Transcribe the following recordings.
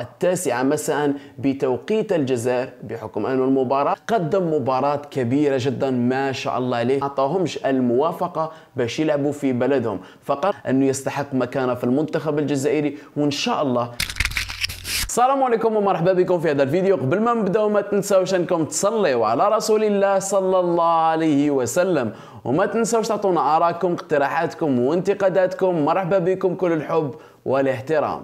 التاسعة مساء بتوقيت الجزائر بحكم أن المباراة قدم مباراة كبيرة جدا ما شاء الله عليه أعطاهمش الموافقة باش يلعبوا في بلدهم فقط أنه يستحق مكانة في المنتخب الجزائري وإن شاء الله السلام عليكم ومرحبا بكم في هذا الفيديو قبل ما نبداو ما تنساوش انكم تصليوا على رسول الله صلى الله عليه وسلم وما تنساوش تعطونا اراءكم اقتراحاتكم وانتقاداتكم مرحبا بكم كل الحب والاحترام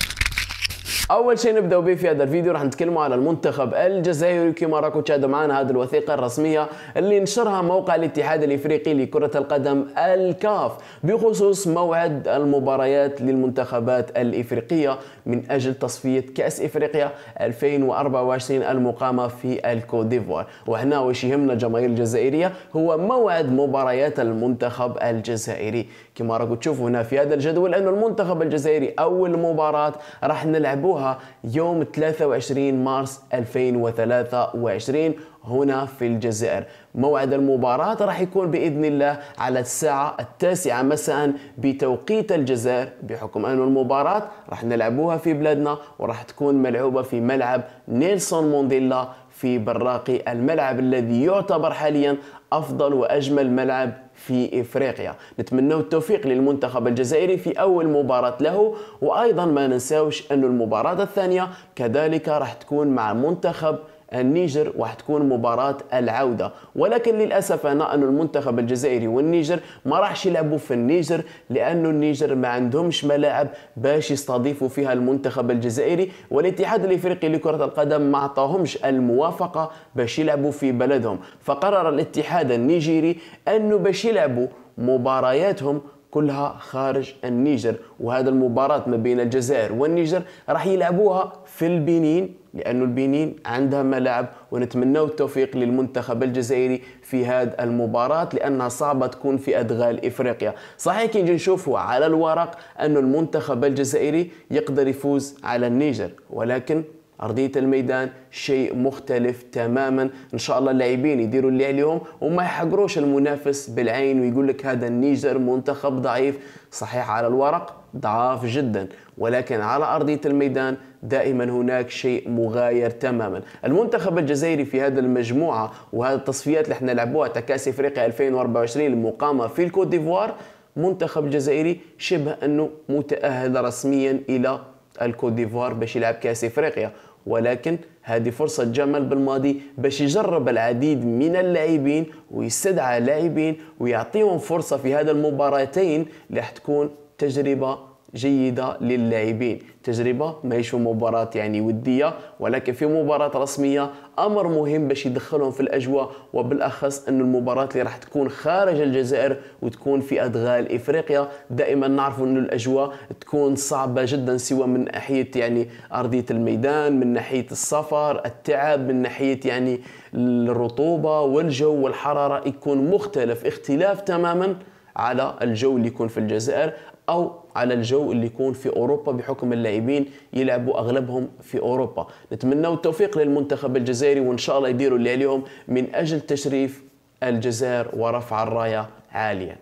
اول شيء نبدا به في هذا الفيديو راح نتكلموا على المنتخب الجزائري كما راكم تشاهدوا معنا هذه الوثيقه الرسميه اللي نشرها موقع الاتحاد الافريقي لكره القدم الكاف بخصوص موعد المباريات للمنتخبات الافريقيه من اجل تصفيه كاس افريقيا 2024 المقامه في الكوت ديفوار وهنا واش يهمنا الجماهير الجزائريه هو موعد مباريات المنتخب الجزائري كما راكم تشوفوا هنا في هذا الجدول انه المنتخب الجزائري اول مباراه راح نلعبوها بدأوها يوم 23 مارس 2023 هنا في الجزائر موعد المباراة راح يكون بإذن الله على الساعة التاسعة مساء بتوقيت الجزائر بحكم أن المباراة راح نلعبوها في بلادنا وراح تكون ملعوبة في ملعب نيلسون مونديلا في براقي الملعب الذي يعتبر حاليا أفضل وأجمل ملعب في إفريقيا نتمنى التوفيق للمنتخب الجزائري في أول مباراة له وأيضا ما ننساوش أن المباراة الثانية كذلك راح تكون مع منتخب النيجر وحتكون مباراة العودة ولكن للأسف أنا أن المنتخب الجزائري والنيجر ما راحش يلعبوا في النيجر لأن النيجر ما عندهمش ملاعب باش يستضيفوا فيها المنتخب الجزائري والاتحاد الإفريقي لكرة القدم ما عطاهمش الموافقة باش يلعبوا في بلدهم فقرر الاتحاد النيجيري أنه باش يلعبوا مبارياتهم كلها خارج النيجر وهذا المباراة ما بين الجزائر والنيجر راح يلعبوها في البنين لأن البنين عندها ملاعب ونتمنى التوفيق للمنتخب الجزائري في هذه المباراة لأنها صعبة تكون في أدغال إفريقيا صحيح كي نجي نشوفوا على الورق أن المنتخب الجزائري يقدر يفوز على النيجر ولكن ارضيه الميدان شيء مختلف تماما ان شاء الله اللاعبين يديروا اللي عليهم وما يحقروش المنافس بالعين ويقول لك هذا النيجر منتخب ضعيف صحيح على الورق ضعاف جدا ولكن على أرضية الميدان دائما هناك شيء مغاير تماما المنتخب الجزائري في هذا المجموعة وهذه التصفيات اللي احنا لعبوها تكاسي افريقيا 2024 المقامة في الكوت ديفوار منتخب جزائري شبه انه متأهل رسميا الى الكوت ديفوار باش يلعب كاس افريقيا ولكن هذه فرصة جمال بالماضي باش يجرب العديد من اللاعبين ويستدعى لاعبين ويعطيهم فرصة في هذا المباراتين اللي تكون تجربة جيدة للاعبين تجربة ماهيش مباراة يعني ودية ولكن في مباراة رسمية أمر مهم باش يدخلهم في الأجواء وبالأخص أن المباراة اللي راح تكون خارج الجزائر وتكون في أدغال إفريقيا دائما نعرف أن الأجواء تكون صعبة جدا سواء من ناحية يعني أرضية الميدان من ناحية السفر التعب من ناحية يعني الرطوبة والجو والحرارة يكون مختلف اختلاف تماما على الجو اللي يكون في الجزائر او على الجو اللي يكون في اوروبا بحكم اللاعبين يلعبوا اغلبهم في اوروبا نتمنى التوفيق للمنتخب الجزائري وان شاء الله يديروا اللي عليهم من اجل تشريف الجزائر ورفع الرايه عاليا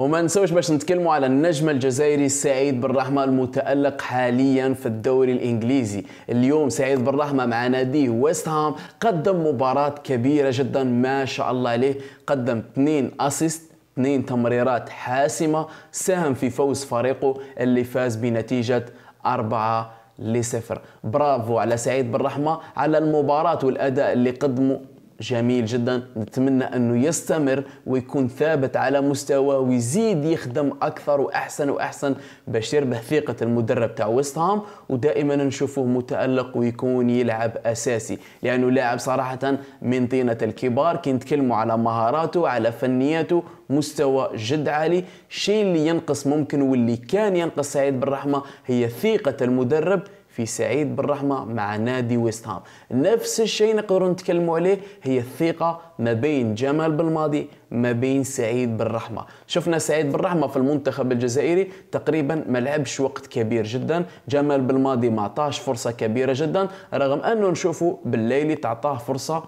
وما نسوش باش نتكلموا على النجم الجزائري سعيد بن رحمة المتألق حاليا في الدوري الإنجليزي اليوم سعيد بن رحمة مع ناديه ويست هام قدم مباراة كبيرة جدا ما شاء الله عليه قدم 2 أسيست اثنين تمريرات حاسمة ساهم في فوز فريقه اللي فاز بنتيجة أربعة لصفر برافو على سعيد بالرحمة على المباراة والأداء اللي قدمه جميل جدا نتمنى انه يستمر ويكون ثابت على مستوى ويزيد يخدم اكثر واحسن واحسن باش يربح ثقه المدرب تاع ويست هام ودائما نشوفه متالق ويكون يلعب اساسي لانه لاعب صراحه من طينه الكبار كي نتكلموا على مهاراته على فنياته مستوى جد عالي الشيء اللي ينقص ممكن واللي كان ينقص سعيد بالرحمه هي ثقه المدرب في سعيد بالرحمه مع نادي ويست هام نفس الشيء نقدر نتكلموا عليه هي الثقه ما بين جمال بالماضي ما بين سعيد بالرحمه شفنا سعيد بالرحمه في المنتخب الجزائري تقريبا ما لعبش وقت كبير جدا جمال بالماضي ما عطاش فرصه كبيره جدا رغم انه نشوفوا بالليل تعطاه فرصه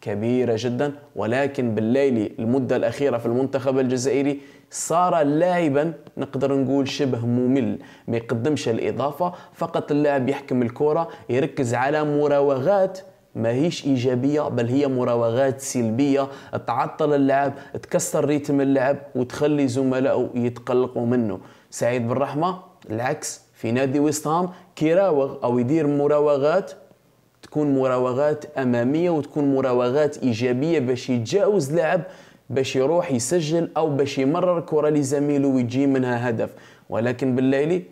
كبيرة جدا ولكن بالليلي المدة الأخيرة في المنتخب الجزائري صار لاعبا نقدر نقول شبه ممل ما يقدمش الإضافة فقط اللاعب يحكم الكرة يركز على مراوغات ماهيش ايجابيه بل هي مراوغات سلبيه تعطل اللعب تكسر ريتم اللعب وتخلي زملائه يتقلقوا منه سعيد بالرحمه العكس في نادي ويستهام كيراوغ او يدير مراوغات تكون مراوغات اماميه وتكون مراوغات ايجابيه باش يتجاوز لاعب باش يروح يسجل او باش يمرر كره لزميله ويجي منها هدف ولكن بالليلي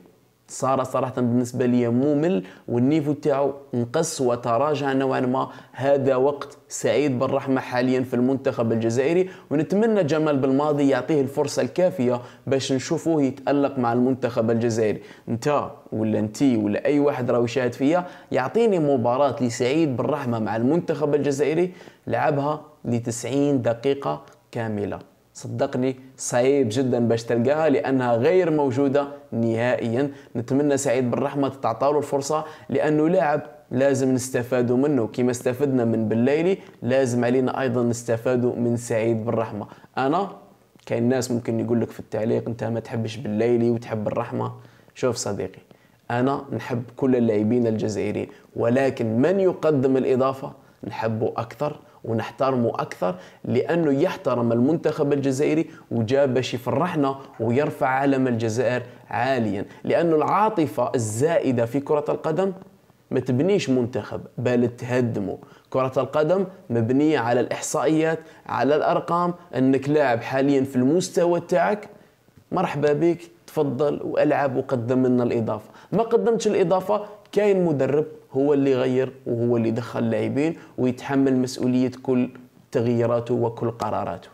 صار صراحة بالنسبة لي ممل والنيفو تاعو نقص وتراجع نوعا ما هذا وقت سعيد بالرحمة حاليا في المنتخب الجزائري ونتمنى جمال بالماضي يعطيه الفرصة الكافية باش نشوفوه يتألق مع المنتخب الجزائري انت ولا انت ولا اي واحد راه يشاهد فيا يعطيني مباراة لسعيد بالرحمة مع المنتخب الجزائري لعبها لتسعين دقيقة كاملة صدقني صعيب جدا باش تلقاها لانها غير موجوده نهائيا نتمنى سعيد بالرحمه تعطاله الفرصه لانه لاعب لازم نستفادوا منه كما استفدنا من بالليلي لازم علينا ايضا نستفادوا من سعيد بالرحمه انا كاين ناس ممكن يقول لك في التعليق انت ما تحبش بالليلي وتحب الرحمه شوف صديقي انا نحب كل اللاعبين الجزائريين ولكن من يقدم الاضافه نحبه اكثر ونحترمه أكثر لأنه يحترم المنتخب الجزائري وجاب باش يفرحنا ويرفع علم الجزائر عاليا لأنه العاطفة الزائدة في كرة القدم ما تبنيش منتخب بل تهدمه كرة القدم مبنية على الإحصائيات على الأرقام أنك لاعب حاليا في المستوى تاعك مرحبا بك تفضل والعب وقدم لنا الإضافة ما قدمتش الإضافة كاين مدرب هو اللي يغير وهو اللي يدخل اللاعبين ويتحمل مسؤوليه كل تغييراته وكل قراراته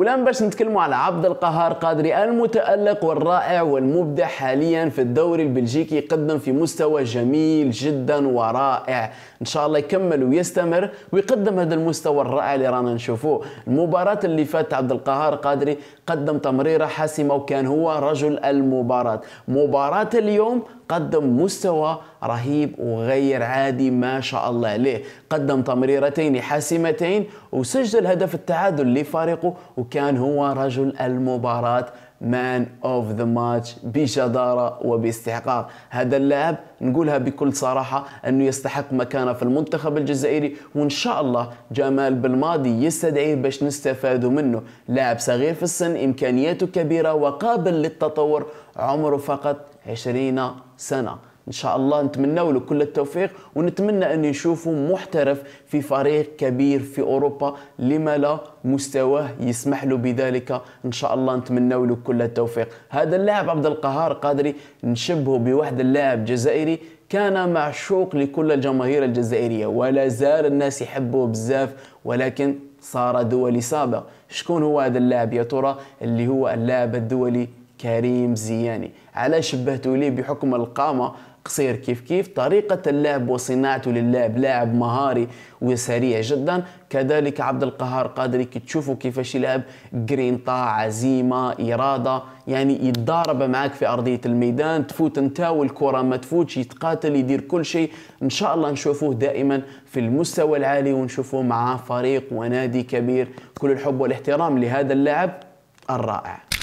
والان باش نتكلموا على عبد القهار قادري المتالق والرائع والمبدع حاليا في الدوري البلجيكي يقدم في مستوى جميل جدا ورائع ان شاء الله يكمل ويستمر ويقدم هذا المستوى الرائع اللي رانا نشوفوه المباراه اللي فات عبد القهار قادري قدم تمريره حاسمه وكان هو رجل المباراه مباراه اليوم قدم مستوى رهيب وغير عادي ما شاء الله عليه قدم تمريرتين حاسمتين وسجل هدف التعادل لفريقه وكان هو رجل المباراة مان اوف ذا ماتش بجدارة وباستحقاق هذا اللاعب نقولها بكل صراحة أنه يستحق مكانه في المنتخب الجزائري وإن شاء الله جمال بالماضي يستدعيه باش نستفادوا منه لاعب صغير في السن إمكانياته كبيرة وقابل للتطور عمره فقط 20 سنه ان شاء الله نتمنى له كل التوفيق ونتمنى ان نشوفه محترف في فريق كبير في اوروبا لما لا مستواه يسمح له بذلك ان شاء الله نتمنى له كل التوفيق هذا اللاعب عبد القهار قادري نشبهه بواحد اللاعب جزائري كان معشوق لكل الجماهير الجزائرية ولا زال الناس يحبوه بزاف ولكن صار دولي سابق شكون هو هذا اللاعب يا ترى اللي هو اللاعب الدولي كريم زياني على شبهته ليه بحكم القامة قصير كيف كيف طريقة اللعب وصناعته للعب لاعب مهاري وسريع جدا كذلك عبد القهار قادري كي تشوفوا كيفاش يلعب جرينتا عزيمة إرادة يعني يتضارب معاك في أرضية الميدان تفوت انت والكرة ما تفوتش يتقاتل يدير كل شيء إن شاء الله نشوفوه دائما في المستوى العالي ونشوفوه مع فريق ونادي كبير كل الحب والاحترام لهذا اللاعب الرائع